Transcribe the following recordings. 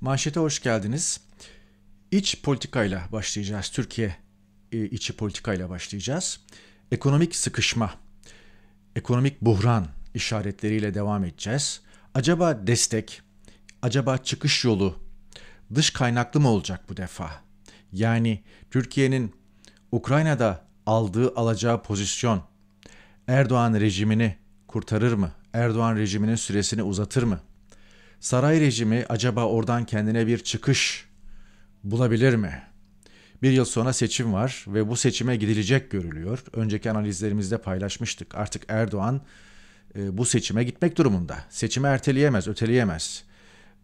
Manşete hoş geldiniz. İç politikayla başlayacağız. Türkiye e, içi politikayla başlayacağız. Ekonomik sıkışma, ekonomik buhran işaretleriyle devam edeceğiz. Acaba destek, acaba çıkış yolu dış kaynaklı mı olacak bu defa? Yani Türkiye'nin Ukrayna'da aldığı alacağı pozisyon Erdoğan rejimini kurtarır mı? Erdoğan rejiminin süresini uzatır mı? Saray rejimi acaba oradan kendine bir çıkış bulabilir mi? Bir yıl sonra seçim var ve bu seçime gidilecek görülüyor. Önceki analizlerimizde paylaşmıştık. Artık Erdoğan e, bu seçime gitmek durumunda. Seçimi erteleyemez, öteleyemez.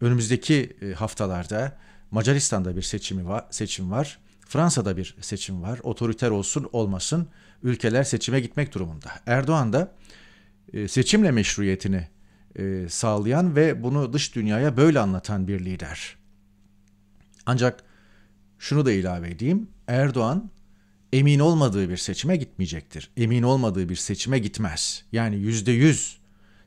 Önümüzdeki e, haftalarda Macaristan'da bir seçimi var, seçim var. Fransa'da bir seçim var. Otoriter olsun olmasın ülkeler seçime gitmek durumunda. Erdoğan da e, seçimle meşruiyetini e, sağlayan ve bunu dış dünyaya böyle anlatan bir lider. Ancak şunu da ilave edeyim. Erdoğan emin olmadığı bir seçime gitmeyecektir. Emin olmadığı bir seçime gitmez. Yani yüzde yüz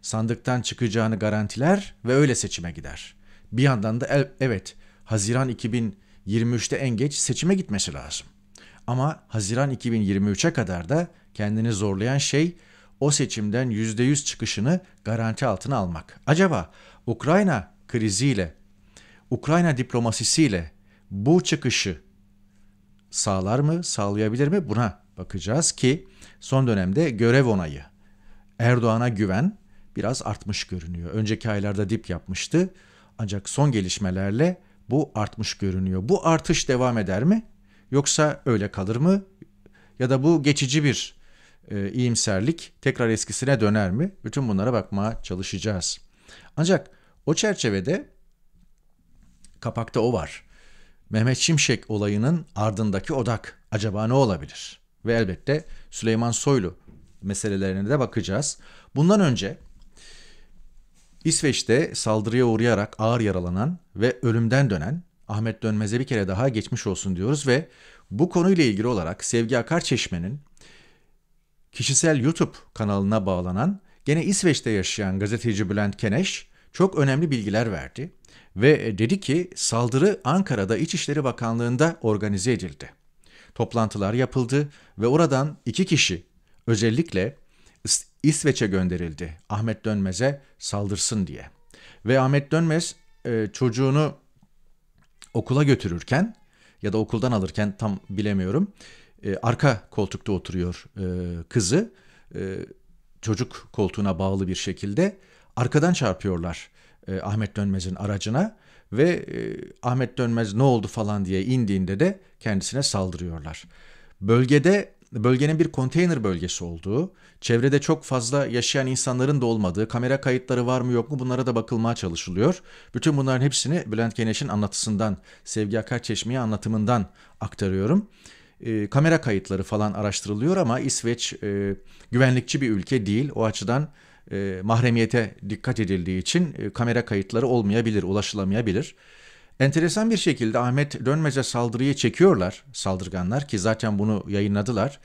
sandıktan çıkacağını garantiler ve öyle seçime gider. Bir yandan da evet Haziran 2023'te en geç seçime gitmesi lazım. Ama Haziran 2023'e kadar da kendini zorlayan şey o seçimden %100 çıkışını garanti altına almak. Acaba Ukrayna kriziyle, Ukrayna diplomasisiyle bu çıkışı sağlar mı, sağlayabilir mi? Buna bakacağız ki son dönemde görev onayı, Erdoğan'a güven biraz artmış görünüyor. Önceki aylarda dip yapmıştı ancak son gelişmelerle bu artmış görünüyor. Bu artış devam eder mi? Yoksa öyle kalır mı? Ya da bu geçici bir e, iyimserlik tekrar eskisine döner mi? Bütün bunlara bakmaya çalışacağız. Ancak o çerçevede kapakta o var. Mehmet Şimşek olayının ardındaki odak acaba ne olabilir? Ve elbette Süleyman Soylu meselelerine de bakacağız. Bundan önce İsveç'te saldırıya uğrayarak ağır yaralanan ve ölümden dönen Ahmet Dönmez'e bir kere daha geçmiş olsun diyoruz ve bu konuyla ilgili olarak Sevgi Akar Çeşmen'in kişisel YouTube kanalına bağlanan gene İsveç'te yaşayan gazeteci Bülent Keneş çok önemli bilgiler verdi ve e, dedi ki saldırı Ankara'da İçişleri Bakanlığı'nda organize edildi. Toplantılar yapıldı ve oradan iki kişi özellikle İsveç'e gönderildi Ahmet Dönmez'e saldırsın diye. Ve Ahmet Dönmez e, çocuğunu okula götürürken ya da okuldan alırken tam bilemiyorum e, arka koltukta oturuyor e, kızı. E, çocuk koltuğuna bağlı bir şekilde arkadan çarpıyorlar e, Ahmet Dönmez'in aracına ve e, Ahmet Dönmez ne oldu falan diye indiğinde de kendisine saldırıyorlar. Bölgede bölgenin bir konteyner bölgesi olduğu, çevrede çok fazla yaşayan insanların da olmadığı, kamera kayıtları var mı yok mu bunlara da bakılmaya çalışılıyor. Bütün bunların hepsini Bülent Keneş'in anlatısından, Sevgi Akar Çeşmi'ye anlatımından aktarıyorum e, kamera kayıtları falan araştırılıyor ama İsveç e, güvenlikçi bir ülke değil. O açıdan e, mahremiyete dikkat edildiği için e, kamera kayıtları olmayabilir, ulaşılamayabilir. Enteresan bir şekilde Ahmet Dönmez'e saldırıyı çekiyorlar saldırganlar ki zaten bunu yayınladılar.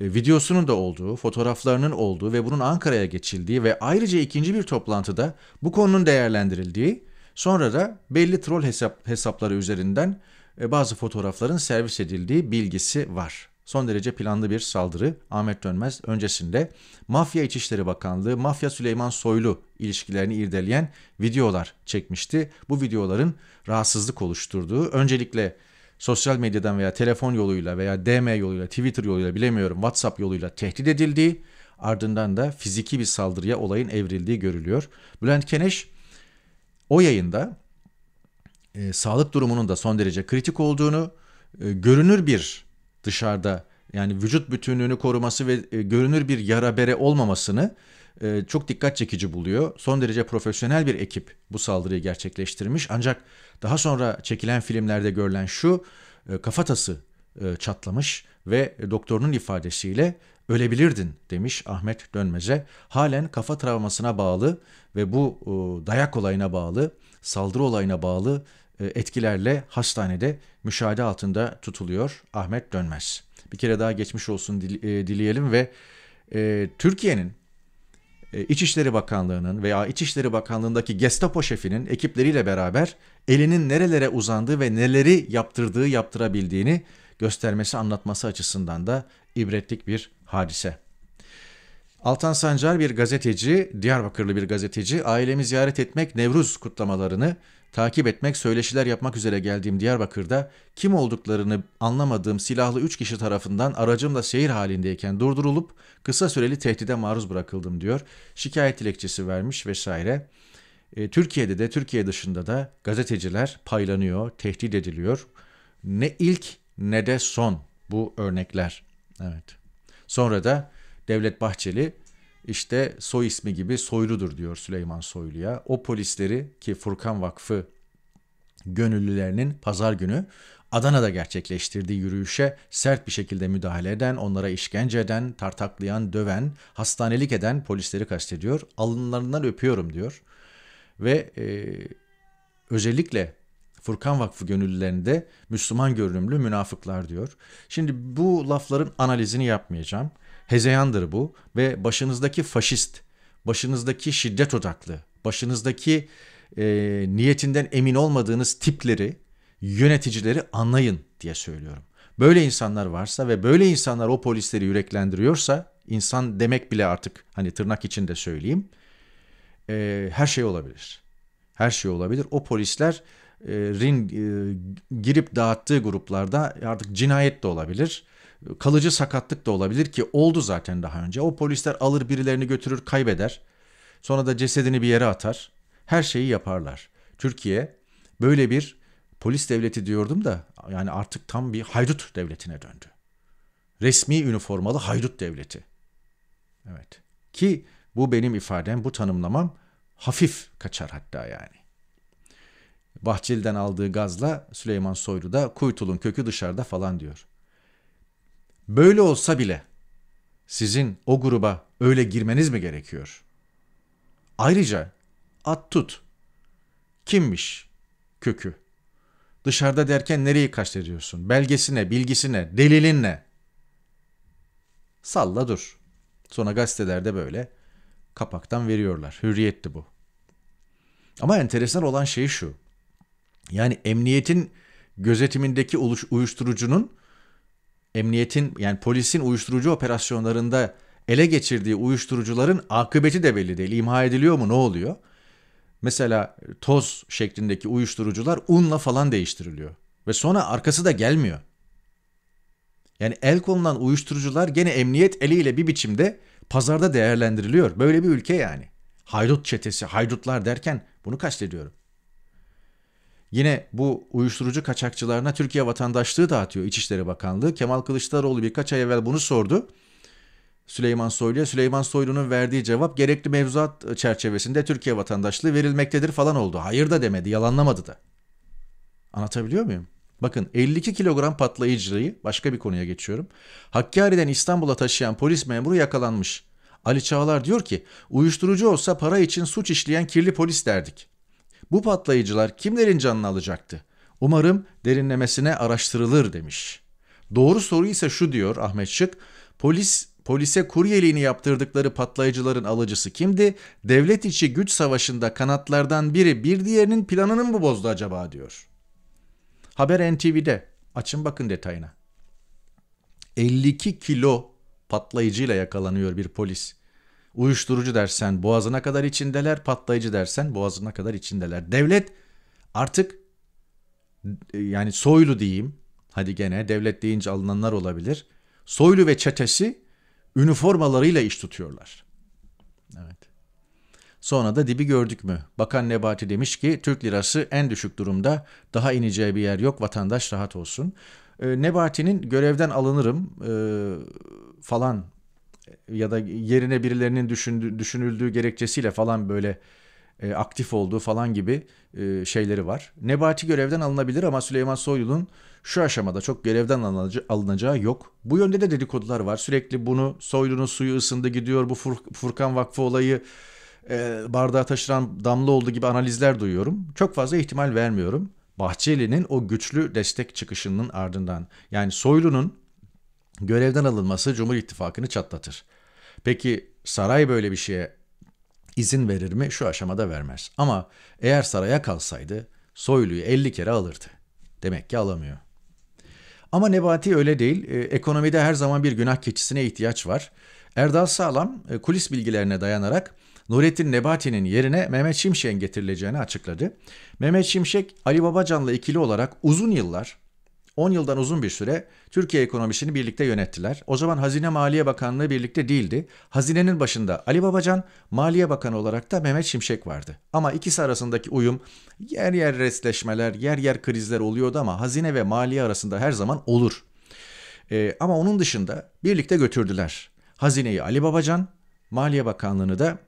E, videosunun da olduğu, fotoğraflarının olduğu ve bunun Ankara'ya geçildiği ve ayrıca ikinci bir toplantıda bu konunun değerlendirildiği, sonra da belli troll hesap, hesapları üzerinden e, bazı fotoğrafların servis edildiği bilgisi var. Son derece planlı bir saldırı Ahmet Dönmez öncesinde Mafya İçişleri Bakanlığı, Mafya Süleyman Soylu ilişkilerini irdeleyen videolar çekmişti. Bu videoların rahatsızlık oluşturduğu öncelikle sosyal medyadan veya telefon yoluyla veya DM yoluyla, Twitter yoluyla bilemiyorum WhatsApp yoluyla tehdit edildiği ardından da fiziki bir saldırıya olayın evrildiği görülüyor. Bülent Keneş o yayında e, sağlık durumunun da son derece kritik olduğunu e, görünür bir dışarıda yani vücut bütünlüğünü koruması ve e, görünür bir yara bere olmamasını e, çok dikkat çekici buluyor. Son derece profesyonel bir ekip bu saldırıyı gerçekleştirmiş. Ancak daha sonra çekilen filmlerde görülen şu e, kafatası e, çatlamış ve doktorunun ifadesiyle ölebilirdin demiş Ahmet Dönmez'e. Halen kafa travmasına bağlı ve bu e, dayak olayına bağlı, saldırı olayına bağlı e, etkilerle hastanede müşahede altında tutuluyor Ahmet Dönmez. Bir kere daha geçmiş olsun e, dileyelim ve e, Türkiye'nin İçişleri Bakanlığı'nın veya İçişleri Bakanlığı'ndaki Gestapo şefinin ekipleriyle beraber elinin nerelere uzandığı ve neleri yaptırdığı yaptırabildiğini göstermesi anlatması açısından da ibretlik bir hadise. Altan Sancar bir gazeteci, Diyarbakırlı bir gazeteci, ailemi ziyaret etmek Nevruz kutlamalarını takip etmek, söyleşiler yapmak üzere geldiğim Diyarbakır'da kim olduklarını anlamadığım silahlı üç kişi tarafından aracımla şehir halindeyken durdurulup kısa süreli tehdide maruz bırakıldım diyor. Şikayet dilekçesi vermiş vesaire. E, Türkiye'de de Türkiye dışında da gazeteciler paylanıyor, tehdit ediliyor. Ne ilk ne de son bu örnekler. Evet. Sonra da Devlet Bahçeli işte soy ismi gibi soyludur diyor Süleyman Soylu'ya. O polisleri ki Furkan Vakfı gönüllülerinin pazar günü Adana'da gerçekleştirdiği yürüyüşe sert bir şekilde müdahale eden, onlara işkence eden, tartaklayan, döven, hastanelik eden polisleri kastediyor. Alınlarından öpüyorum diyor. Ve e, özellikle Furkan Vakfı gönüllülerinde Müslüman görünümlü münafıklar diyor. Şimdi bu lafların analizini yapmayacağım. Hezeyandır bu ve başınızdaki faşist, başınızdaki şiddet odaklı, başınızdaki e, niyetinden emin olmadığınız tipleri, yöneticileri anlayın diye söylüyorum. Böyle insanlar varsa ve böyle insanlar o polisleri yüreklendiriyorsa, insan demek bile artık hani tırnak içinde söyleyeyim, e, her şey olabilir. Her şey olabilir. O polisler e, rin e, girip dağıttığı gruplarda artık cinayet de olabilir. Kalıcı sakatlık da olabilir ki oldu zaten daha önce. O polisler alır birilerini götürür kaybeder. Sonra da cesedini bir yere atar. Her şeyi yaparlar. Türkiye böyle bir polis devleti diyordum da yani artık tam bir haydut devletine döndü. Resmi üniformalı haydut devleti. Evet. Ki bu benim ifadem, bu tanımlamam hafif kaçar hatta yani. Bahçeli'den aldığı gazla Süleyman Soylu da Kuytul'un kökü dışarıda falan diyor. Böyle olsa bile sizin o gruba öyle girmeniz mi gerekiyor? Ayrıca at tut. Kimmiş kökü? Dışarıda derken nereyi kastediyorsun? Belgesine, bilgisine, delilinle. Salla dur. Sonra gazetelerde böyle kapaktan veriyorlar. Hürriyetti bu. Ama enteresan olan şey şu. Yani emniyetin gözetimindeki uyuşturucunun emniyetin yani polisin uyuşturucu operasyonlarında ele geçirdiği uyuşturucuların akıbeti de belli değil. İmha ediliyor mu ne oluyor? Mesela toz şeklindeki uyuşturucular unla falan değiştiriliyor. Ve sonra arkası da gelmiyor. Yani el konulan uyuşturucular gene emniyet eliyle bir biçimde pazarda değerlendiriliyor. Böyle bir ülke yani. Haydut çetesi, haydutlar derken bunu kastediyorum. Yine bu uyuşturucu kaçakçılarına Türkiye vatandaşlığı dağıtıyor İçişleri Bakanlığı. Kemal Kılıçdaroğlu birkaç ay evvel bunu sordu. Süleyman Soylu'ya Süleyman Soylu'nun verdiği cevap gerekli mevzuat çerçevesinde Türkiye vatandaşlığı verilmektedir falan oldu. Hayır da demedi, yalanlamadı da. Anlatabiliyor muyum? Bakın 52 kilogram patlayıcıyı başka bir konuya geçiyorum. Hakkari'den İstanbul'a taşıyan polis memuru yakalanmış. Ali Çağlar diyor ki uyuşturucu olsa para için suç işleyen kirli polis derdik. Bu patlayıcılar kimlerin canını alacaktı? Umarım derinlemesine araştırılır demiş. Doğru soru ise şu diyor Ahmet Şık. Polis polise kuryeliğini yaptırdıkları patlayıcıların alıcısı kimdi? Devlet içi güç savaşında kanatlardan biri bir diğerinin planını mı bozdu acaba diyor. Haber NTV'de. Açın bakın detayına. 52 kilo patlayıcıyla yakalanıyor bir polis. Uyuşturucu dersen boğazına kadar içindeler, patlayıcı dersen boğazına kadar içindeler. Devlet artık e, yani soylu diyeyim. Hadi gene devlet deyince alınanlar olabilir. Soylu ve çetesi üniformalarıyla iş tutuyorlar. Evet. Sonra da dibi gördük mü? Bakan Nebati demiş ki Türk lirası en düşük durumda. Daha ineceği bir yer yok. Vatandaş rahat olsun. E, Nebati'nin görevden alınırım e, falan ya da yerine birilerinin düşündü, düşünüldüğü gerekçesiyle falan böyle e, aktif olduğu falan gibi e, şeyleri var. Nebati görevden alınabilir ama Süleyman Soylu'nun şu aşamada çok görevden alınaca, alınacağı yok. Bu yönde de dedikodular var. Sürekli bunu Soylu'nun suyu ısındı gidiyor bu Fur, Furkan Vakfı olayı e, bardağa taşıran damla oldu gibi analizler duyuyorum. Çok fazla ihtimal vermiyorum. Bahçeli'nin o güçlü destek çıkışının ardından yani Soylu'nun görevden alınması Cumhur İttifakı'nı çatlatır. Peki saray böyle bir şeye izin verir mi? Şu aşamada vermez. Ama eğer saraya kalsaydı Soylu'yu 50 kere alırdı. Demek ki alamıyor. Ama Nebati öyle değil. E, ekonomide her zaman bir günah keçisine ihtiyaç var. Erdal Sağlam e, kulis bilgilerine dayanarak Nurettin Nebati'nin yerine Mehmet Şimşek'in getirileceğini açıkladı. Mehmet Şimşek Ali Babacan'la ikili olarak uzun yıllar 10 yıldan uzun bir süre Türkiye ekonomisini birlikte yönettiler. O zaman Hazine Maliye Bakanlığı birlikte değildi. Hazinenin başında Ali Babacan, Maliye Bakanı olarak da Mehmet Şimşek vardı. Ama ikisi arasındaki uyum yer yer resleşmeler, yer yer krizler oluyordu ama hazine ve maliye arasında her zaman olur. E, ama onun dışında birlikte götürdüler. Hazineyi Ali Babacan, Maliye Bakanlığı'nı da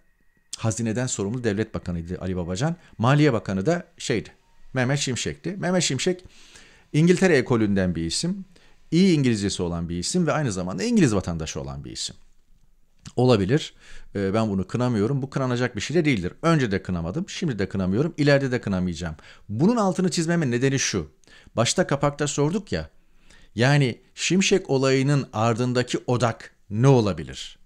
hazineden sorumlu devlet bakanıydı Ali Babacan. Maliye Bakanı da şeydi Mehmet Şimşek'ti. Mehmet Şimşek İngiltere ekolünden bir isim, iyi İngilizcesi olan bir isim ve aynı zamanda İngiliz vatandaşı olan bir isim. Olabilir. Ee, ben bunu kınamıyorum. Bu kınanacak bir şey de değildir. Önce de kınamadım, şimdi de kınamıyorum, ileride de kınamayacağım. Bunun altını çizmemin nedeni şu. Başta kapakta sorduk ya. Yani Şimşek olayının ardındaki odak ne olabilir?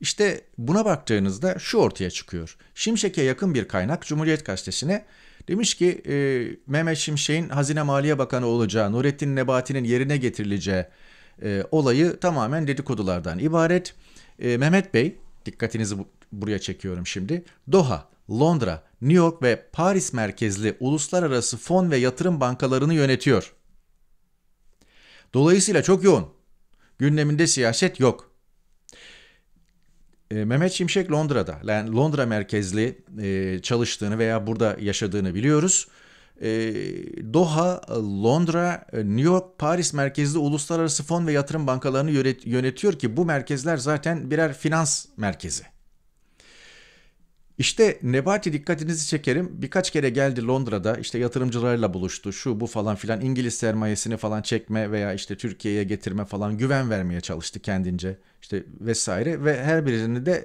İşte buna baktığınızda şu ortaya çıkıyor. Şimşek'e yakın bir kaynak Cumhuriyet Gazetesi'ne Demiş ki e, Mehmet Şimşek'in Hazine Maliye Bakanı olacağı, Nurettin Nebati'nin yerine getirileceği e, olayı tamamen dedikodulardan ibaret. E, Mehmet Bey, dikkatinizi bu, buraya çekiyorum şimdi. Doha, Londra, New York ve Paris merkezli uluslararası fon ve yatırım bankalarını yönetiyor. Dolayısıyla çok yoğun. Gündeminde siyaset yok. Ee, Mehmet Şimşek Londra'da, yani Londra merkezli e, çalıştığını veya burada yaşadığını biliyoruz. Ee, Doha, Londra, New York, Paris merkezli uluslararası fon ve yatırım bankalarını yönetiyor ki bu merkezler zaten birer finans merkezi. İşte Nebati dikkatinizi çekerim. Birkaç kere geldi Londra'da işte yatırımcılarla buluştu. Şu bu falan filan İngiliz sermayesini falan çekme veya işte Türkiye'ye getirme falan güven vermeye çalıştı kendince. İşte vesaire ve her birini de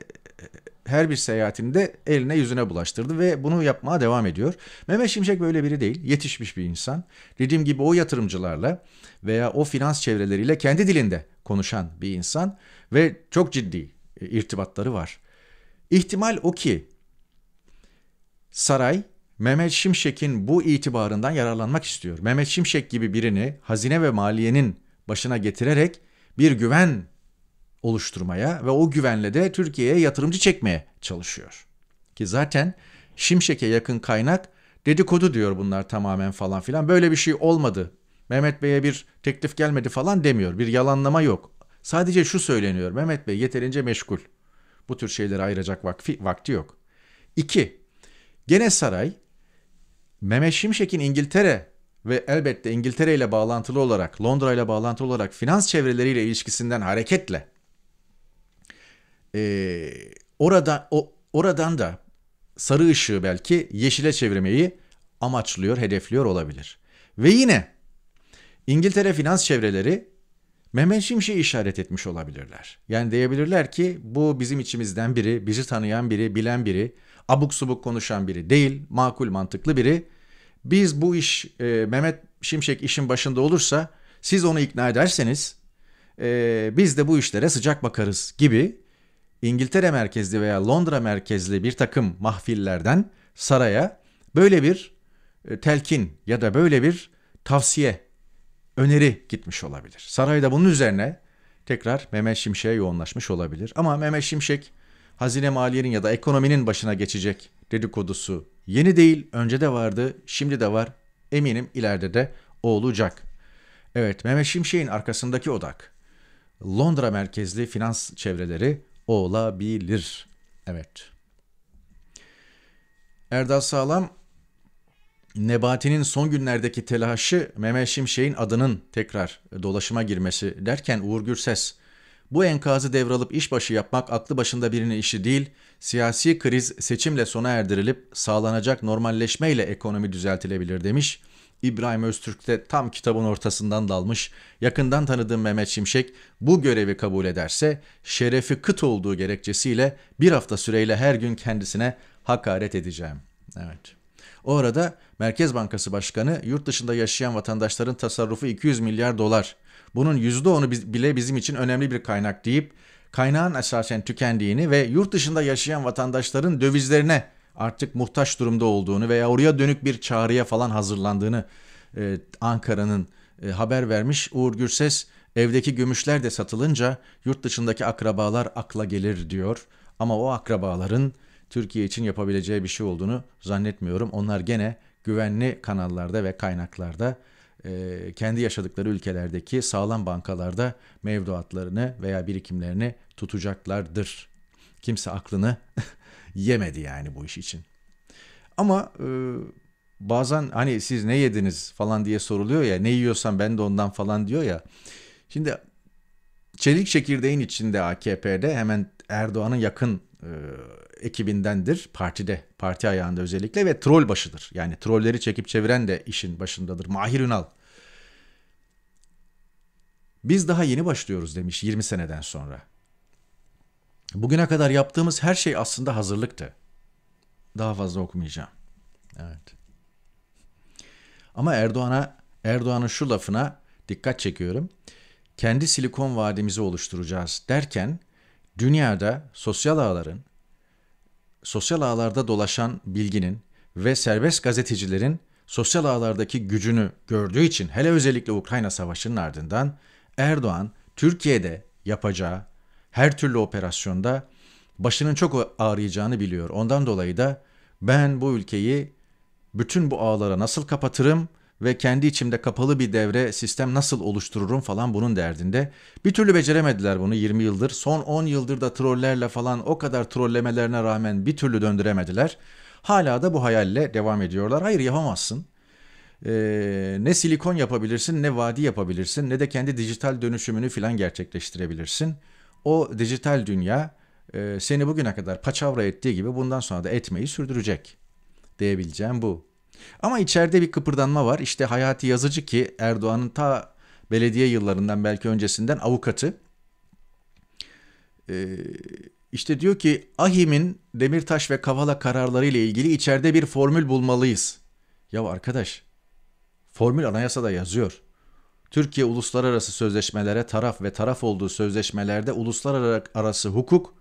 her bir seyahatinde eline yüzüne bulaştırdı ve bunu yapmaya devam ediyor. Mehmet Şimşek böyle biri değil. Yetişmiş bir insan. Dediğim gibi o yatırımcılarla veya o finans çevreleriyle kendi dilinde konuşan bir insan ve çok ciddi e, irtibatları var. İhtimal o ki saray Mehmet Şimşek'in bu itibarından yararlanmak istiyor. Mehmet Şimşek gibi birini hazine ve maliyenin başına getirerek bir güven oluşturmaya ve o güvenle de Türkiye'ye yatırımcı çekmeye çalışıyor. Ki zaten Şimşek'e yakın kaynak dedikodu diyor bunlar tamamen falan filan. Böyle bir şey olmadı. Mehmet Bey'e bir teklif gelmedi falan demiyor. Bir yalanlama yok. Sadece şu söyleniyor. Mehmet Bey yeterince meşgul. Bu tür şeyleri ayıracak vakti yok. İki, Gene saray Mehmet Şimşek'in İngiltere ve elbette İngiltere ile bağlantılı olarak, Londra ile bağlantılı olarak finans çevreleriyle ilişkisinden hareketle e, orada, o, oradan da sarı ışığı belki yeşile çevirmeyi amaçlıyor, hedefliyor olabilir. Ve yine İngiltere finans çevreleri Mehmet Şimşek'i işaret etmiş olabilirler. Yani diyebilirler ki bu bizim içimizden biri, bizi tanıyan biri, bilen biri abuk subuk konuşan biri değil, makul mantıklı biri. Biz bu iş e, Mehmet Şimşek işin başında olursa siz onu ikna ederseniz e, biz de bu işlere sıcak bakarız gibi İngiltere merkezli veya Londra merkezli bir takım mahfillerden saraya böyle bir e, telkin ya da böyle bir tavsiye, öneri gitmiş olabilir. Saray da bunun üzerine tekrar Mehmet Şimşek'e yoğunlaşmış olabilir. Ama Mehmet Şimşek hazine maliyenin ya da ekonominin başına geçecek dedikodusu yeni değil, önce de vardı, şimdi de var. Eminim ileride de olacak. Evet, Mehmet Şimşek'in arkasındaki odak Londra merkezli finans çevreleri olabilir. Evet. Erdal Sağlam Nebati'nin son günlerdeki telaşı Mehmet Şimşek'in adının tekrar dolaşıma girmesi derken Uğur Gürses bu enkazı devralıp işbaşı yapmak aklı başında birinin işi değil, siyasi kriz seçimle sona erdirilip sağlanacak normalleşmeyle ekonomi düzeltilebilir demiş. İbrahim Öztürk de tam kitabın ortasından dalmış. Yakından tanıdığım Mehmet Şimşek bu görevi kabul ederse şerefi kıt olduğu gerekçesiyle bir hafta süreyle her gün kendisine hakaret edeceğim. Evet. O arada Merkez Bankası Başkanı yurt dışında yaşayan vatandaşların tasarrufu 200 milyar dolar bunun %10'u bile bizim için önemli bir kaynak deyip kaynağın esasen tükendiğini ve yurt dışında yaşayan vatandaşların dövizlerine artık muhtaç durumda olduğunu veya oraya dönük bir çağrıya falan hazırlandığını e, Ankara'nın e, haber vermiş. Uğur Gürses evdeki gümüşler de satılınca yurt dışındaki akrabalar akla gelir diyor. Ama o akrabaların Türkiye için yapabileceği bir şey olduğunu zannetmiyorum. Onlar gene güvenli kanallarda ve kaynaklarda e, kendi yaşadıkları ülkelerdeki sağlam bankalarda mevduatlarını veya birikimlerini tutacaklardır. Kimse aklını yemedi yani bu iş için. Ama e, bazen hani siz ne yediniz falan diye soruluyor ya ne yiyorsan ben de ondan falan diyor ya. Şimdi çelik çekirdeğin içinde AKP'de hemen Erdoğan'ın yakın e, ekibindendir. Partide, parti ayağında özellikle ve troll başıdır. Yani trolleri çekip çeviren de işin başındadır. Mahir Ünal. Biz daha yeni başlıyoruz demiş 20 seneden sonra. Bugüne kadar yaptığımız her şey aslında hazırlıktı. Daha fazla okumayacağım. Evet. Ama Erdoğan'a Erdoğan'ın şu lafına dikkat çekiyorum. Kendi silikon vadimizi oluşturacağız derken dünyada sosyal ağların sosyal ağlarda dolaşan bilginin ve serbest gazetecilerin sosyal ağlardaki gücünü gördüğü için hele özellikle Ukrayna Savaşı'nın ardından Erdoğan Türkiye'de yapacağı her türlü operasyonda başının çok ağrıyacağını biliyor. Ondan dolayı da ben bu ülkeyi bütün bu ağlara nasıl kapatırım?'' ve kendi içimde kapalı bir devre sistem nasıl oluştururum falan bunun derdinde. Bir türlü beceremediler bunu 20 yıldır. Son 10 yıldır da trollerle falan o kadar trollemelerine rağmen bir türlü döndüremediler. Hala da bu hayalle devam ediyorlar. Hayır yapamazsın. Ee, ne silikon yapabilirsin ne vadi yapabilirsin ne de kendi dijital dönüşümünü filan gerçekleştirebilirsin. O dijital dünya e, seni bugüne kadar paçavra ettiği gibi bundan sonra da etmeyi sürdürecek. Diyebileceğim bu. Ama içeride bir kıpırdanma var. İşte Hayati Yazıcı ki Erdoğan'ın ta belediye yıllarından belki öncesinden avukatı. Ee, işte diyor ki Ahim'in Demirtaş ve Kavala kararları ile ilgili içeride bir formül bulmalıyız. Ya arkadaş formül anayasada yazıyor. Türkiye uluslararası sözleşmelere taraf ve taraf olduğu sözleşmelerde uluslararası hukuk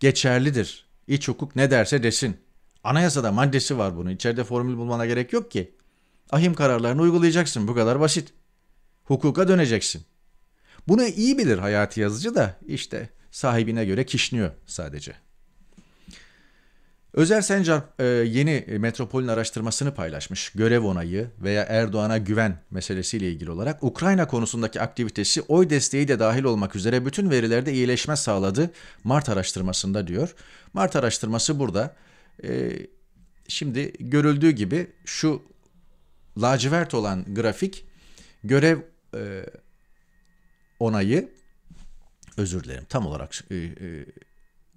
geçerlidir. İç hukuk ne derse desin. Anayasada maddesi var bunu. İçeride formül bulmana gerek yok ki. Ahim kararlarını uygulayacaksın. Bu kadar basit. Hukuka döneceksin. Bunu iyi bilir hayati yazıcı da işte sahibine göre kişniyor sadece. Özer Sencar e, yeni Metropol'ün araştırmasını paylaşmış. Görev onayı veya Erdoğan'a güven meselesiyle ilgili olarak Ukrayna konusundaki aktivitesi oy desteği de dahil olmak üzere bütün verilerde iyileşme sağladı Mart araştırmasında diyor. Mart araştırması burada. Ee, şimdi görüldüğü gibi şu lacivert olan grafik görev e, onayı özür dilerim tam olarak e, e,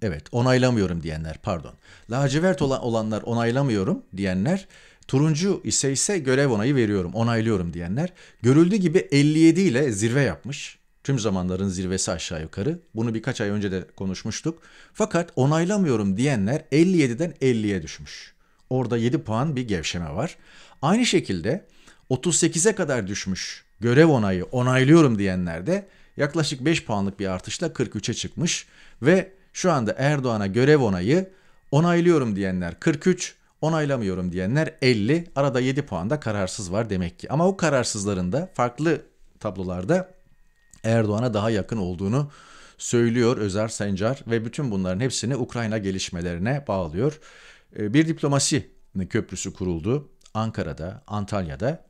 evet onaylamıyorum diyenler pardon. Lacivert olan olanlar onaylamıyorum diyenler Turuncu ise ise görev onayı veriyorum, onaylıyorum diyenler görüldüğü gibi 57 ile zirve yapmış. Tüm zamanların zirvesi aşağı yukarı. Bunu birkaç ay önce de konuşmuştuk. Fakat onaylamıyorum diyenler 57'den 50'ye düşmüş. Orada 7 puan bir gevşeme var. Aynı şekilde 38'e kadar düşmüş görev onayı onaylıyorum diyenler de yaklaşık 5 puanlık bir artışla 43'e çıkmış ve şu anda Erdoğan'a görev onayı onaylıyorum diyenler 43, onaylamıyorum diyenler 50, arada 7 puanda kararsız var demek ki. Ama o kararsızların da farklı tablolarda Erdoğan'a daha yakın olduğunu söylüyor Özer Sencar ve bütün bunların hepsini Ukrayna gelişmelerine bağlıyor. Ee, bir diplomasi köprüsü kuruldu Ankara'da, Antalya'da.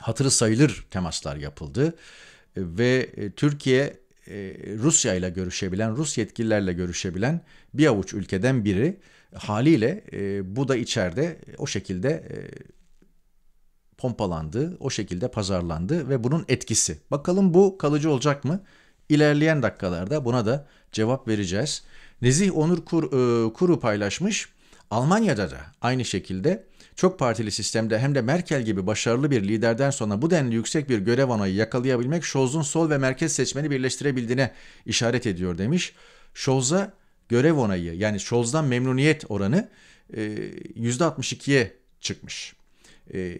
Hatırı sayılır temaslar yapıldı ee, ve e, Türkiye e, Rusya ile görüşebilen, Rus yetkililerle görüşebilen bir avuç ülkeden biri haliyle e, bu da içeride o şekilde pompalandı, o şekilde pazarlandı ve bunun etkisi. Bakalım bu kalıcı olacak mı? İlerleyen dakikalarda buna da cevap vereceğiz. Nezih Onur Kur, e, Kuru paylaşmış. Almanya'da da aynı şekilde çok partili sistemde hem de Merkel gibi başarılı bir liderden sonra bu denli yüksek bir görev onayı yakalayabilmek Scholz'un sol ve merkez seçmeni birleştirebildiğine işaret ediyor demiş. Scholz'a görev onayı yani Scholz'dan memnuniyet oranı %62'ye e, çıkmış. E,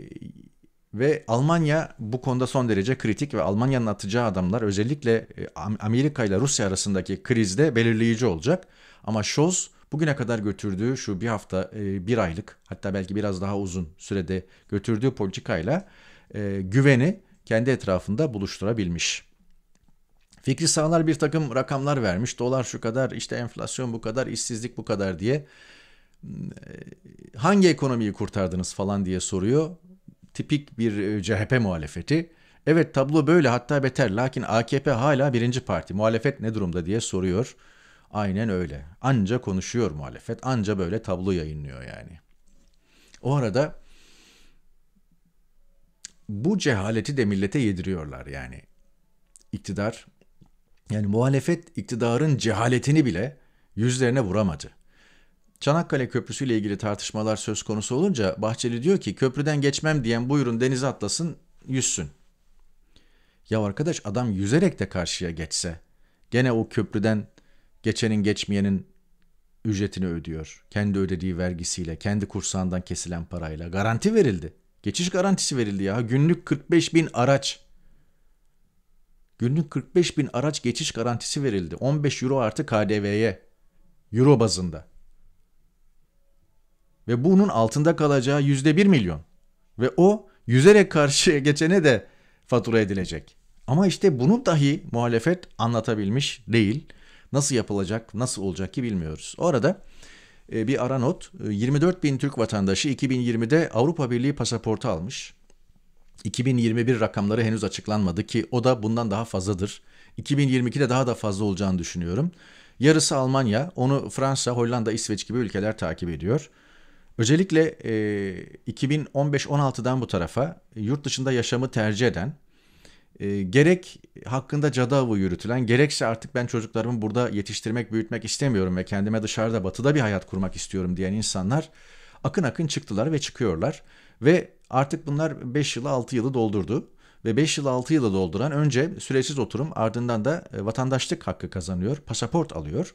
ve Almanya bu konuda son derece kritik ve Almanya'nın atacağı adamlar özellikle e, Amerika ile Rusya arasındaki krizde belirleyici olacak. Ama Scholz bugüne kadar götürdüğü şu bir hafta, e, bir aylık hatta belki biraz daha uzun sürede götürdüğü politikayla e, güveni kendi etrafında buluşturabilmiş. Fikri Sağlar bir takım rakamlar vermiş. Dolar şu kadar, işte enflasyon bu kadar, işsizlik bu kadar diye. Hmm, hangi ekonomiyi kurtardınız falan diye soruyor tipik bir e, CHP muhalefeti. Evet tablo böyle hatta beter lakin AKP hala birinci parti. Muhalefet ne durumda diye soruyor. Aynen öyle. Anca konuşuyor muhalefet. Anca böyle tablo yayınlıyor yani. O arada bu cehaleti de millete yediriyorlar yani. İktidar yani muhalefet iktidarın cehaletini bile yüzlerine vuramadı. Çanakkale Köprüsü ile ilgili tartışmalar söz konusu olunca Bahçeli diyor ki köprüden geçmem diyen buyurun denize atlasın yüzsün. Ya arkadaş adam yüzerek de karşıya geçse gene o köprüden geçenin geçmeyenin ücretini ödüyor. Kendi ödediği vergisiyle, kendi kursağından kesilen parayla garanti verildi. Geçiş garantisi verildi ya. Günlük 45 bin araç. Günlük 45 bin araç geçiş garantisi verildi. 15 euro artı KDV'ye. Euro bazında ve bunun altında kalacağı yüzde bir milyon. Ve o yüzerek karşıya geçene de fatura edilecek. Ama işte bunu dahi muhalefet anlatabilmiş değil. Nasıl yapılacak, nasıl olacak ki bilmiyoruz. Orada e, bir ara not. 24 e, bin Türk vatandaşı 2020'de Avrupa Birliği pasaportu almış. 2021 rakamları henüz açıklanmadı ki o da bundan daha fazladır. 2022'de daha da fazla olacağını düşünüyorum. Yarısı Almanya, onu Fransa, Hollanda, İsveç gibi ülkeler takip ediyor. Özellikle e, 2015-16'dan bu tarafa yurt dışında yaşamı tercih eden, e, gerek hakkında cadı avı yürütülen, gerekse artık ben çocuklarımı burada yetiştirmek, büyütmek istemiyorum ve kendime dışarıda batıda bir hayat kurmak istiyorum diyen insanlar akın akın çıktılar ve çıkıyorlar. Ve artık bunlar 5 yılı 6 yılı doldurdu ve 5 yıl 6 yılı dolduran önce süresiz oturum ardından da vatandaşlık hakkı kazanıyor, pasaport alıyor.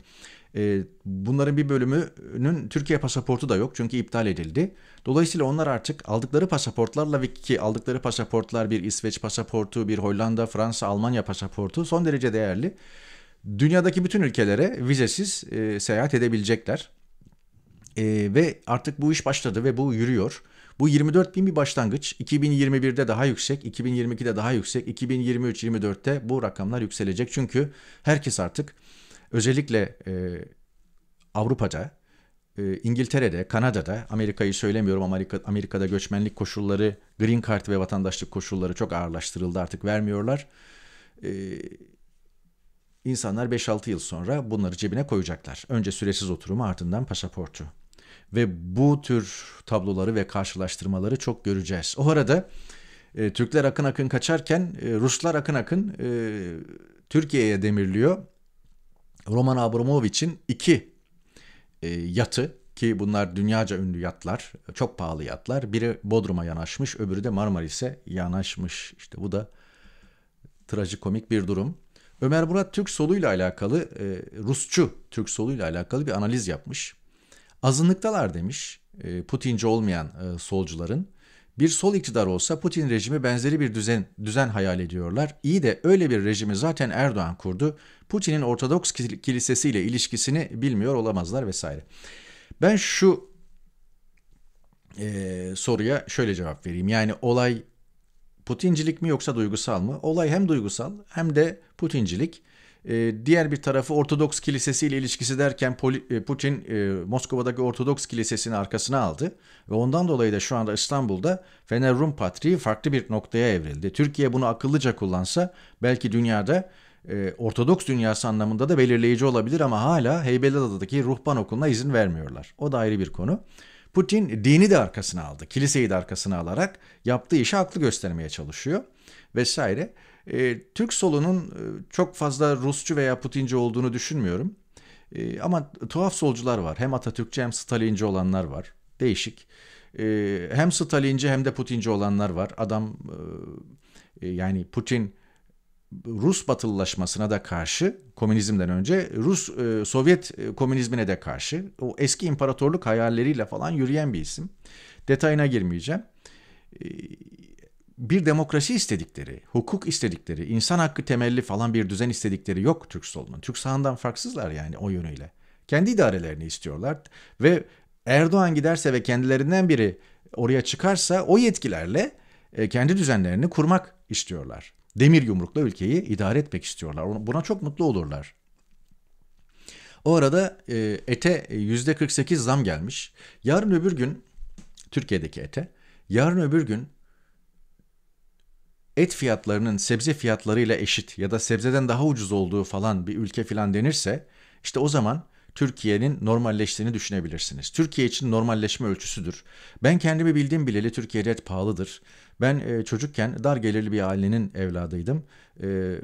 Ee, bunların bir bölümünün Türkiye pasaportu da yok çünkü iptal edildi. Dolayısıyla onlar artık aldıkları pasaportlarla ki aldıkları pasaportlar bir İsveç pasaportu, bir Hollanda, Fransa, Almanya pasaportu son derece değerli. Dünyadaki bütün ülkelere vizesiz e, seyahat edebilecekler. E, ve artık bu iş başladı ve bu yürüyor. Bu 24 bin bir başlangıç. 2021'de daha yüksek, 2022'de daha yüksek, 2023-24'te bu rakamlar yükselecek. Çünkü herkes artık özellikle e, Avrupa'da, e, İngiltere'de, Kanada'da, Amerika'yı söylemiyorum Amerika, Amerika'da göçmenlik koşulları, green card ve vatandaşlık koşulları çok ağırlaştırıldı artık vermiyorlar. E, insanlar 5-6 yıl sonra bunları cebine koyacaklar. Önce süresiz oturumu ardından pasaportu. Ve bu tür tabloları ve karşılaştırmaları çok göreceğiz. O arada e, Türkler akın akın kaçarken e, Ruslar akın akın e, Türkiye'ye demirliyor. Roman Abramovich'in iki e, yatı ki bunlar dünyaca ünlü yatlar, çok pahalı yatlar. Biri Bodrum'a yanaşmış, öbürü de Marmaris'e yanaşmış. İşte bu da trajikomik bir durum. Ömer Murat Türk soluyla alakalı, e, Rusçu Türk soluyla alakalı bir analiz yapmış. Azınlıktalar demiş e, Putinci olmayan e, solcuların. Bir sol iktidar olsa Putin rejimi benzeri bir düzen, düzen hayal ediyorlar. İyi de öyle bir rejimi zaten Erdoğan kurdu. Putin'in Ortodoks kilisesiyle ilişkisini bilmiyor olamazlar vesaire. Ben şu e, soruya şöyle cevap vereyim. Yani olay Putincilik mi yoksa duygusal mı? Olay hem duygusal hem de Putincilik. Ee, diğer bir tarafı Ortodoks Kilisesi ile ilişkisi derken e, Putin e, Moskova'daki Ortodoks Kilisesi'ni arkasına aldı ve ondan dolayı da şu anda İstanbul'da Fener Rum Patriği farklı bir noktaya evrildi. Türkiye bunu akıllıca kullansa belki dünyada e, Ortodoks dünyası anlamında da belirleyici olabilir ama hala Heybeliada'daki ruhban okuluna izin vermiyorlar. O da ayrı bir konu. Putin dini de arkasına aldı. Kiliseyi de arkasına alarak yaptığı işi haklı göstermeye çalışıyor vesaire. E, Türk solunun e, çok fazla Rusçu veya Putinci olduğunu düşünmüyorum. E, ama tuhaf solcular var. Hem Atatürkçü hem Stalinci olanlar var. Değişik. E, hem Stalinci hem de Putinci olanlar var. Adam e, e yani Putin Rus batılılaşmasına da karşı komünizmden önce Rus e, Sovyet e, komünizmine de karşı o eski imparatorluk hayalleriyle falan yürüyen bir isim. Detayına girmeyeceğim bir demokrasi istedikleri, hukuk istedikleri, insan hakkı temelli falan bir düzen istedikleri yok Türk solunun. Türk sağından farksızlar yani o yönüyle. Kendi idarelerini istiyorlar ve Erdoğan giderse ve kendilerinden biri oraya çıkarsa o yetkilerle e, kendi düzenlerini kurmak istiyorlar. Demir yumrukla ülkeyi idare etmek istiyorlar. Buna çok mutlu olurlar. O arada e, ete %48 e, zam gelmiş. Yarın öbür gün Türkiye'deki ete yarın öbür gün et fiyatlarının sebze fiyatlarıyla eşit ya da sebzeden daha ucuz olduğu falan bir ülke falan denirse işte o zaman Türkiye'nin normalleştiğini düşünebilirsiniz. Türkiye için normalleşme ölçüsüdür. Ben kendimi bildiğim bileli Türkiye'de et pahalıdır. Ben e, çocukken dar gelirli bir ailenin evladıydım. E,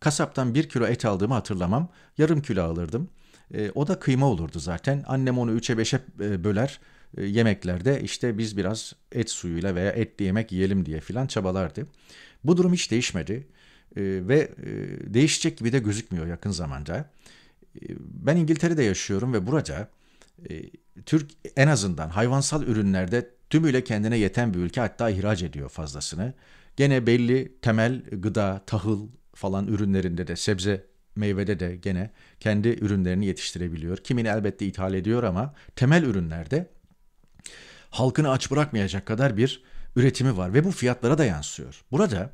kasaptan bir kilo et aldığımı hatırlamam. Yarım kilo alırdım. E, o da kıyma olurdu zaten. Annem onu üçe beşe e, böler. E, yemeklerde işte biz biraz et suyuyla veya etli yemek yiyelim diye filan çabalardı. Bu durum hiç değişmedi e, ve e, değişecek gibi de gözükmüyor yakın zamanda. Ben İngiltere'de yaşıyorum ve burada Türk en azından hayvansal ürünlerde tümüyle kendine yeten bir ülke hatta ihraç ediyor fazlasını. Gene belli temel gıda, tahıl falan ürünlerinde de sebze meyvede de gene kendi ürünlerini yetiştirebiliyor. Kimini elbette ithal ediyor ama temel ürünlerde halkını aç bırakmayacak kadar bir üretimi var ve bu fiyatlara da yansıyor. Burada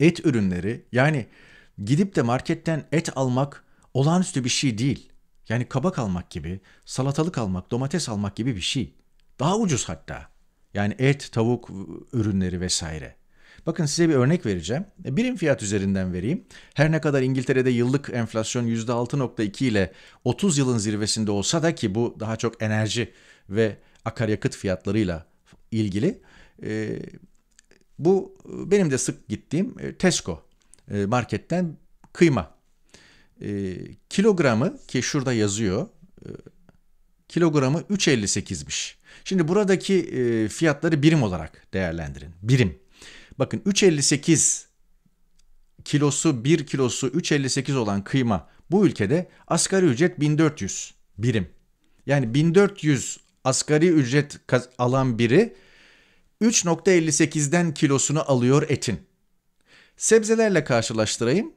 et ürünleri yani gidip de marketten et almak olağanüstü bir şey değil. Yani kabak almak gibi, salatalık almak, domates almak gibi bir şey. Daha ucuz hatta. Yani et, tavuk ürünleri vesaire. Bakın size bir örnek vereceğim. E, birim fiyat üzerinden vereyim. Her ne kadar İngiltere'de yıllık enflasyon %6.2 ile 30 yılın zirvesinde olsa da ki bu daha çok enerji ve akaryakıt fiyatlarıyla ilgili. E, bu benim de sık gittiğim e, Tesco e, marketten kıyma. E, kilogramı ki şurada yazıyor. E, kilogramı 3.58'miş. Şimdi buradaki e, fiyatları birim olarak değerlendirin. Birim. Bakın 3.58 kilosu 1 kilosu 3.58 olan kıyma bu ülkede asgari ücret 1400 birim. Yani 1400 asgari ücret alan biri 3.58'den kilosunu alıyor etin. Sebzelerle karşılaştırayım.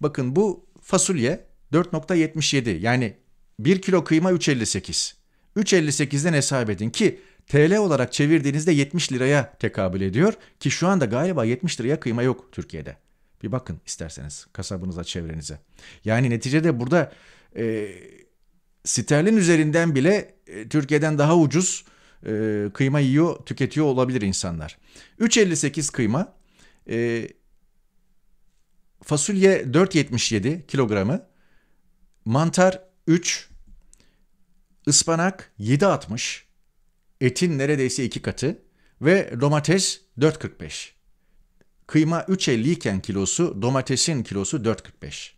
Bakın bu fasulye 4.77 yani 1 kilo kıyma 3.58. 3.58'den hesap edin ki TL olarak çevirdiğinizde 70 liraya tekabül ediyor ki şu anda galiba 70 liraya kıyma yok Türkiye'de. Bir bakın isterseniz kasabınıza çevrenize. Yani neticede burada e, sterlin üzerinden bile e, Türkiye'den daha ucuz e, kıyma yiyor, tüketiyor olabilir insanlar. 3.58 kıyma, e, fasulye 4.77 kilogramı, mantar 3, ıspanak 7.60, etin neredeyse 2 katı ve domates 4.45. Kıyma 3.50 iken kilosu, domatesin kilosu 4.45.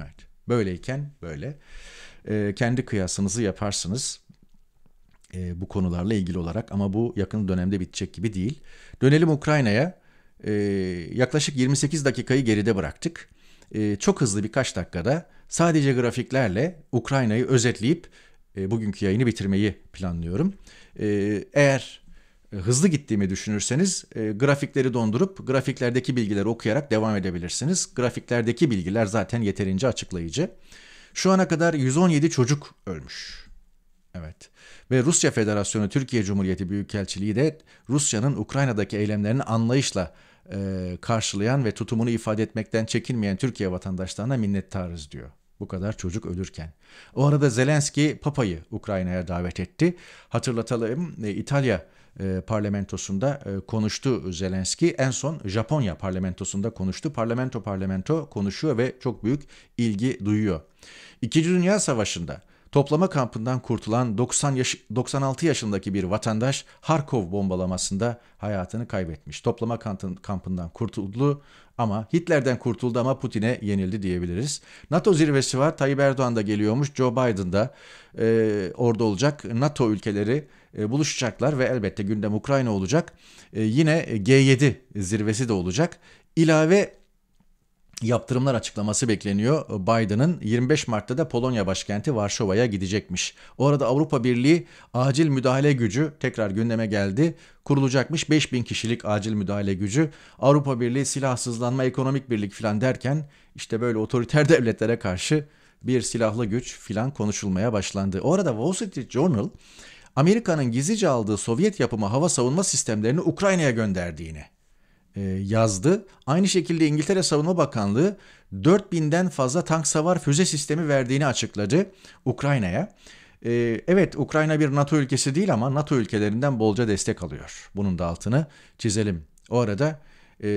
Evet, böyleyken böyle e, kendi kıyasınızı yaparsınız e, bu konularla ilgili olarak ama bu yakın dönemde bitecek gibi değil. Dönelim Ukrayna'ya. E, yaklaşık 28 dakikayı geride bıraktık. E, çok hızlı birkaç dakikada sadece grafiklerle Ukrayna'yı özetleyip e, bugünkü yayını bitirmeyi planlıyorum. E, eğer hızlı gittiğimi düşünürseniz e, grafikleri dondurup grafiklerdeki bilgileri okuyarak devam edebilirsiniz. Grafiklerdeki bilgiler zaten yeterince açıklayıcı. Şu ana kadar 117 çocuk ölmüş. Evet. Ve Rusya Federasyonu Türkiye Cumhuriyeti Büyükelçiliği de Rusya'nın Ukrayna'daki eylemlerini anlayışla e, karşılayan ve tutumunu ifade etmekten çekinmeyen Türkiye vatandaşlarına minnettarız diyor. Bu kadar çocuk ölürken. O arada Zelenski Papa'yı Ukrayna'ya davet etti. Hatırlatalım e, İtalya e, parlamentosunda e, konuştu Zelenski. En son Japonya parlamentosunda konuştu. Parlamento parlamento konuşuyor ve çok büyük ilgi duyuyor. İkinci Dünya Savaşı'nda Toplama kampından kurtulan 90 yaş 96 yaşındaki bir vatandaş Harkov bombalamasında hayatını kaybetmiş. Toplama kampından kurtuldu ama Hitler'den kurtuldu ama Putin'e yenildi diyebiliriz. NATO zirvesi var. Tayyip Erdoğan da geliyormuş. Joe Biden da e, orada olacak. NATO ülkeleri e, buluşacaklar ve elbette gündem Ukrayna olacak. E, yine G7 zirvesi de olacak. İlave yaptırımlar açıklaması bekleniyor. Biden'ın 25 Mart'ta da Polonya başkenti Varşova'ya gidecekmiş. O arada Avrupa Birliği acil müdahale gücü tekrar gündeme geldi. Kurulacakmış 5000 kişilik acil müdahale gücü. Avrupa Birliği silahsızlanma ekonomik birlik filan derken işte böyle otoriter devletlere karşı bir silahlı güç filan konuşulmaya başlandı. O arada Wall Street Journal Amerika'nın gizlice aldığı Sovyet yapımı hava savunma sistemlerini Ukrayna'ya gönderdiğini e, yazdı. Aynı şekilde İngiltere Savunma Bakanlığı 4000'den fazla tank savar füze sistemi verdiğini açıkladı Ukrayna'ya. E, evet Ukrayna bir NATO ülkesi değil ama NATO ülkelerinden bolca destek alıyor. Bunun da altını çizelim. O arada e,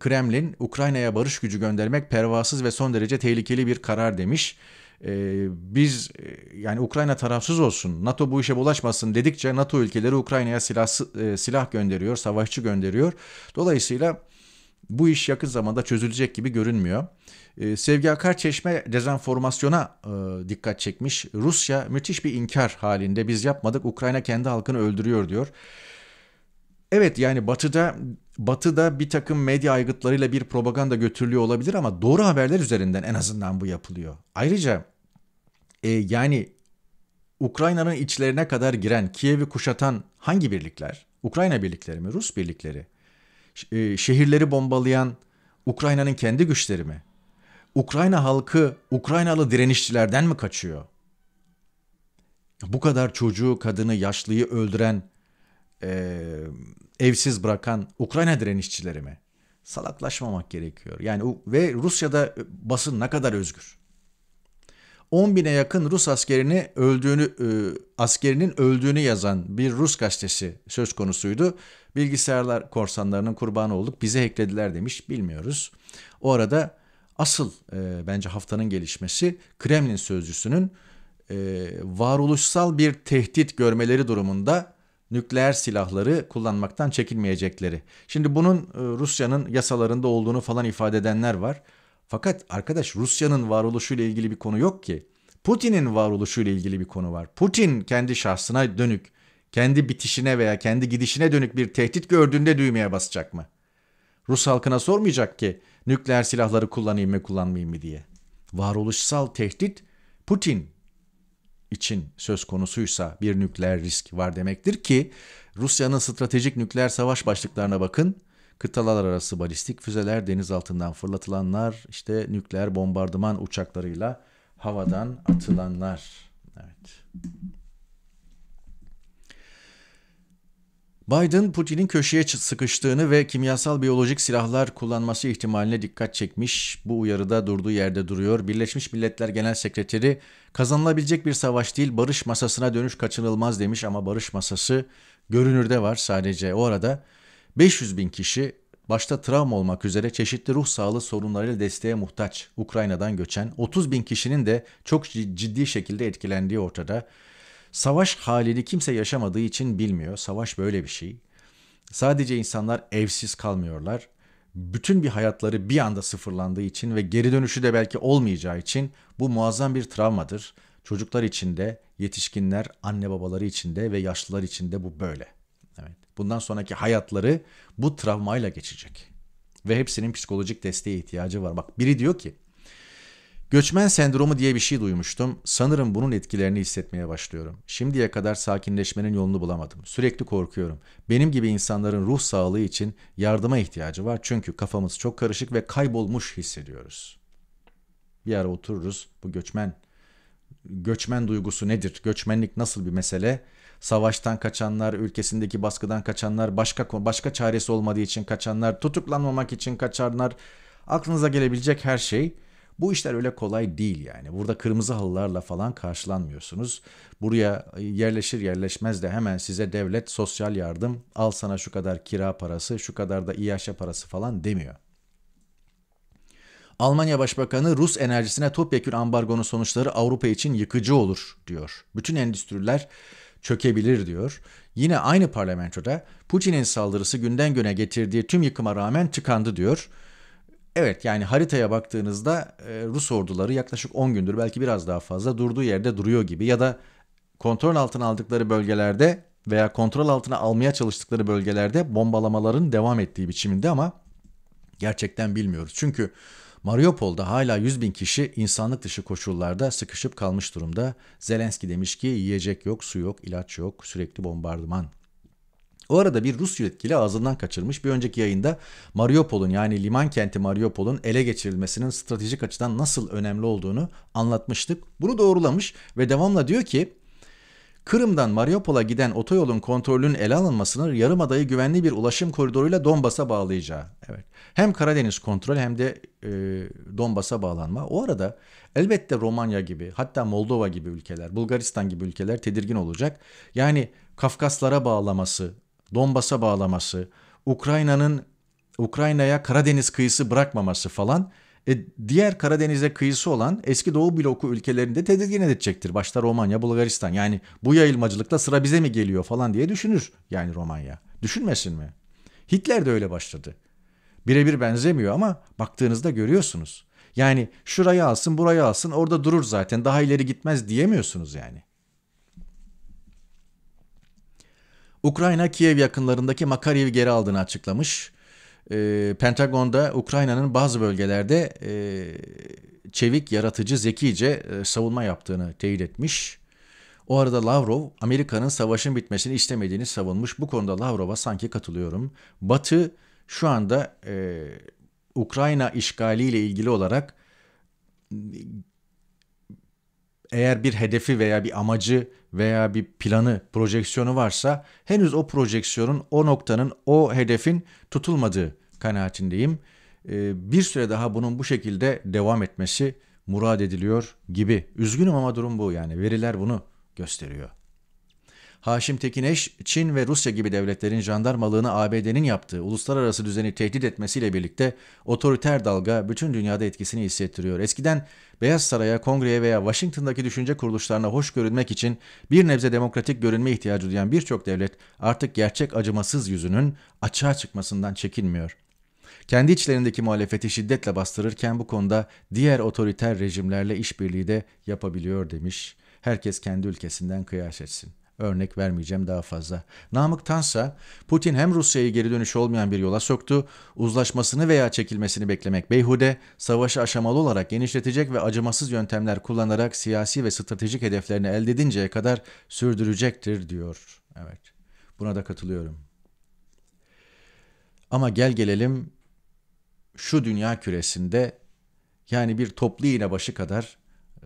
Kremlin Ukrayna'ya barış gücü göndermek pervasız ve son derece tehlikeli bir karar demiş e, biz e, yani Ukrayna tarafsız olsun, NATO bu işe bulaşmasın dedikçe NATO ülkeleri Ukrayna'ya silah e, silah gönderiyor, savaşçı gönderiyor. Dolayısıyla bu iş yakın zamanda çözülecek gibi görünmüyor. E, ee, Sevgi Akarçeşme dezenformasyona e, dikkat çekmiş. Rusya müthiş bir inkar halinde biz yapmadık Ukrayna kendi halkını öldürüyor diyor. Evet yani batıda batıda bir takım medya aygıtlarıyla bir propaganda götürülüyor olabilir ama doğru haberler üzerinden en azından bu yapılıyor. Ayrıca e, yani Ukrayna'nın içlerine kadar giren, Kiev'i kuşatan hangi birlikler? Ukrayna birlikleri mi? Rus birlikleri. E, şehirleri bombalayan Ukrayna'nın kendi güçleri mi? Ukrayna halkı Ukraynalı direnişçilerden mi kaçıyor? Bu kadar çocuğu, kadını, yaşlıyı öldüren, e, evsiz bırakan Ukrayna direnişçileri mi? Salaklaşmamak gerekiyor. Yani ve Rusya'da e, basın ne kadar özgür? 10 bine yakın Rus askerini öldüğünü e, askerinin öldüğünü yazan bir Rus gazetesi söz konusuydu. Bilgisayarlar korsanlarının kurbanı olduk bize hacklediler demiş bilmiyoruz. O arada asıl e, bence haftanın gelişmesi Kremlin sözcüsünün e, varoluşsal bir tehdit görmeleri durumunda nükleer silahları kullanmaktan çekinmeyecekleri. Şimdi bunun e, Rusya'nın yasalarında olduğunu falan ifade edenler var. Fakat arkadaş Rusya'nın varoluşuyla ilgili bir konu yok ki. Putin'in varoluşuyla ilgili bir konu var. Putin kendi şahsına dönük, kendi bitişine veya kendi gidişine dönük bir tehdit gördüğünde düğmeye basacak mı? Rus halkına sormayacak ki nükleer silahları kullanayım mı kullanmayayım mı diye. Varoluşsal tehdit Putin için söz konusuysa bir nükleer risk var demektir ki Rusya'nın stratejik nükleer savaş başlıklarına bakın kıtalar arası balistik füzeler, deniz altından fırlatılanlar, işte nükleer bombardıman uçaklarıyla havadan atılanlar. Evet. Biden, Putin'in köşeye sıkıştığını ve kimyasal biyolojik silahlar kullanması ihtimaline dikkat çekmiş. Bu uyarıda durduğu yerde duruyor. Birleşmiş Milletler Genel Sekreteri kazanılabilecek bir savaş değil barış masasına dönüş kaçınılmaz demiş ama barış masası görünürde var sadece. O arada 500 bin kişi başta travma olmak üzere çeşitli ruh sağlığı sorunlarıyla desteğe muhtaç Ukrayna'dan göçen 30 bin kişinin de çok ciddi şekilde etkilendiği ortada. Savaş halini kimse yaşamadığı için bilmiyor. Savaş böyle bir şey. Sadece insanlar evsiz kalmıyorlar. Bütün bir hayatları bir anda sıfırlandığı için ve geri dönüşü de belki olmayacağı için bu muazzam bir travmadır. Çocuklar için de, yetişkinler, anne babaları için de ve yaşlılar için de bu böyle. Evet. Bundan sonraki hayatları bu travmayla geçecek. Ve hepsinin psikolojik desteğe ihtiyacı var. Bak biri diyor ki Göçmen sendromu diye bir şey duymuştum. Sanırım bunun etkilerini hissetmeye başlıyorum. Şimdiye kadar sakinleşmenin yolunu bulamadım. Sürekli korkuyorum. Benim gibi insanların ruh sağlığı için yardıma ihtiyacı var. Çünkü kafamız çok karışık ve kaybolmuş hissediyoruz. Bir ara otururuz. Bu göçmen göçmen duygusu nedir? Göçmenlik nasıl bir mesele? savaştan kaçanlar, ülkesindeki baskıdan kaçanlar, başka başka çaresi olmadığı için kaçanlar, tutuklanmamak için kaçanlar, aklınıza gelebilecek her şey. Bu işler öyle kolay değil yani. Burada kırmızı halılarla falan karşılanmıyorsunuz. Buraya e, yerleşir yerleşmez de hemen size devlet sosyal yardım, al sana şu kadar kira parası, şu kadar da İHŞ parası falan demiyor. Almanya Başbakanı Rus enerjisine topyekün ambargonun sonuçları Avrupa için yıkıcı olur diyor. Bütün endüstriler çökebilir diyor. Yine aynı parlamentoda Putin'in saldırısı günden güne getirdiği tüm yıkıma rağmen tıkandı diyor. Evet yani haritaya baktığınızda e, Rus orduları yaklaşık 10 gündür belki biraz daha fazla durduğu yerde duruyor gibi ya da kontrol altına aldıkları bölgelerde veya kontrol altına almaya çalıştıkları bölgelerde bombalamaların devam ettiği biçiminde ama gerçekten bilmiyoruz. Çünkü Mariupol'da hala 100 bin kişi insanlık dışı koşullarda sıkışıp kalmış durumda. Zelenski demiş ki yiyecek yok, su yok, ilaç yok, sürekli bombardıman o arada bir Rus yetkili ağzından kaçırmış bir önceki yayında Mariupol'un yani liman kenti Mariupol'un ele geçirilmesinin stratejik açıdan nasıl önemli olduğunu anlatmıştık. Bunu doğrulamış ve devamla diyor ki Kırım'dan Mariupol'a giden otoyolun kontrolünün ele alınmasını yarımadayı güvenli bir ulaşım koridoruyla Donbas'a bağlayacağı. Evet. Hem Karadeniz kontrol hem de e, Donbas'a bağlanma. O arada elbette Romanya gibi hatta Moldova gibi ülkeler, Bulgaristan gibi ülkeler tedirgin olacak. Yani Kafkaslara bağlaması, Donbas'a bağlaması, Ukrayna'nın Ukrayna'ya Karadeniz kıyısı bırakmaması falan e, diğer Karadeniz'e kıyısı olan eski Doğu bloku ülkelerinde tedirgin edecektir. Başta Romanya, Bulgaristan. Yani bu yayılmacılıkla sıra bize mi geliyor falan diye düşünür yani Romanya. Düşünmesin mi? Hitler de öyle başladı. Birebir benzemiyor ama baktığınızda görüyorsunuz. Yani şurayı alsın, burayı alsın, orada durur zaten. Daha ileri gitmez diyemiyorsunuz yani. Ukrayna Kiev yakınlarındaki Makariev'i geri aldığını açıklamış e, Pentagon'da Ukrayna'nın bazı bölgelerde e, çevik, yaratıcı, zekice e, savunma yaptığını teyit etmiş. O arada Lavrov Amerika'nın savaşın bitmesini istemediğini savunmuş. Bu konuda Lavrov'a sanki katılıyorum. Batı şu anda e, Ukrayna işgaliyle ilgili olarak eğer bir hedefi veya bir amacı veya bir planı, projeksiyonu varsa henüz o projeksiyonun, o noktanın, o hedefin tutulmadığı kanaatindeyim. Ee, bir süre daha bunun bu şekilde devam etmesi murad ediliyor gibi. Üzgünüm ama durum bu yani veriler bunu gösteriyor. Haşim Tekineş, Çin ve Rusya gibi devletlerin jandarmalığını ABD'nin yaptığı uluslararası düzeni tehdit etmesiyle birlikte otoriter dalga bütün dünyada etkisini hissettiriyor. Eskiden Beyaz Saray'a, Kongre'ye veya Washington'daki düşünce kuruluşlarına hoş görünmek için bir nebze demokratik görünme ihtiyacı duyan birçok devlet artık gerçek acımasız yüzünün açığa çıkmasından çekinmiyor. Kendi içlerindeki muhalefeti şiddetle bastırırken bu konuda diğer otoriter rejimlerle işbirliği de yapabiliyor demiş. Herkes kendi ülkesinden kıyas etsin. Örnek vermeyeceğim daha fazla. Namık Tansa, Putin hem Rusya'yı geri dönüş olmayan bir yola soktu, uzlaşmasını veya çekilmesini beklemek beyhude, savaşı aşamalı olarak genişletecek ve acımasız yöntemler kullanarak siyasi ve stratejik hedeflerini elde edinceye kadar sürdürecektir diyor. Evet, buna da katılıyorum. Ama gel gelelim şu dünya küresinde yani bir toplu iğne başı kadar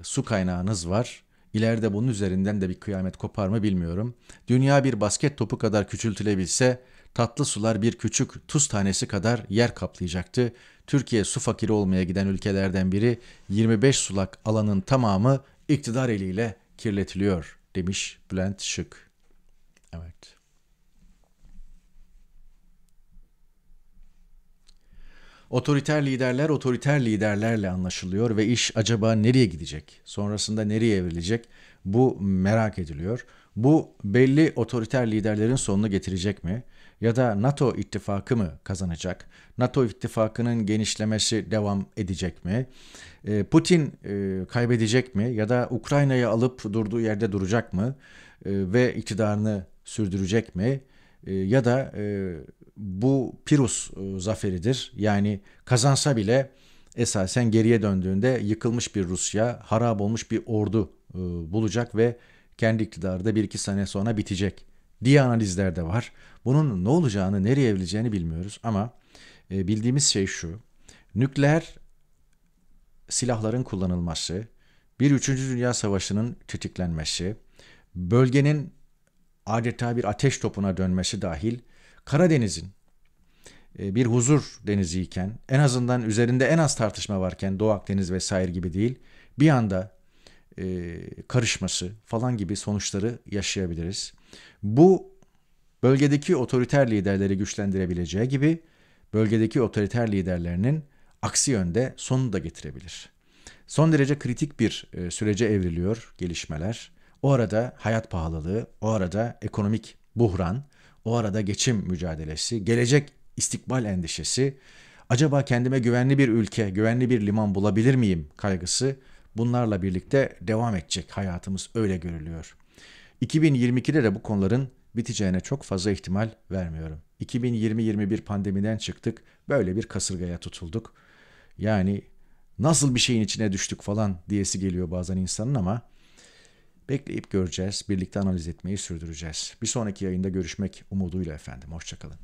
su kaynağınız var İleride bunun üzerinden de bir kıyamet kopar mı bilmiyorum. Dünya bir basket topu kadar küçültülebilse tatlı sular bir küçük tuz tanesi kadar yer kaplayacaktı. Türkiye su fakiri olmaya giden ülkelerden biri 25 sulak alanın tamamı iktidar eliyle kirletiliyor demiş Bülent Şık. Evet. Otoriter liderler otoriter liderlerle anlaşılıyor ve iş acaba nereye gidecek? Sonrasında nereye evrilecek? Bu merak ediliyor. Bu belli otoriter liderlerin sonunu getirecek mi? Ya da NATO ittifakı mı kazanacak? NATO ittifakının genişlemesi devam edecek mi? Ee, Putin e, kaybedecek mi? Ya da Ukrayna'yı alıp durduğu yerde duracak mı? Ee, ve iktidarını sürdürecek mi? Ee, ya da e, bu Pirus e, zaferidir. Yani kazansa bile esasen geriye döndüğünde yıkılmış bir Rusya, harap olmuş bir ordu e, bulacak ve kendi iktidarı da bir iki sene sonra bitecek diye analizler de var. Bunun ne olacağını, nereye evrileceğini bilmiyoruz ama bildiğimiz şey şu. Nükleer silahların kullanılması, bir üçüncü Dünya Savaşı'nın tetiklenmesi, bölgenin adeta bir ateş topuna dönmesi dahil Karadeniz'in e, bir huzur denizi iken en azından üzerinde en az tartışma varken Doğu Akdeniz vesaire gibi değil bir anda e, karışması falan gibi sonuçları yaşayabiliriz. Bu bölgedeki otoriter liderleri güçlendirebileceği gibi bölgedeki otoriter liderlerinin aksi yönde sonunu da getirebilir. Son derece kritik bir e, sürece evriliyor gelişmeler. O arada hayat pahalılığı, o arada ekonomik buhran, o arada geçim mücadelesi, gelecek istikbal endişesi, acaba kendime güvenli bir ülke, güvenli bir liman bulabilir miyim kaygısı bunlarla birlikte devam edecek hayatımız öyle görülüyor. 2022'de de bu konuların biteceğine çok fazla ihtimal vermiyorum. 2020 2021 pandemiden çıktık, böyle bir kasırgaya tutulduk. Yani nasıl bir şeyin içine düştük falan diyesi geliyor bazen insanın ama Bekleyip göreceğiz, birlikte analiz etmeyi sürdüreceğiz. Bir sonraki yayında görüşmek umuduyla efendim. Hoşçakalın.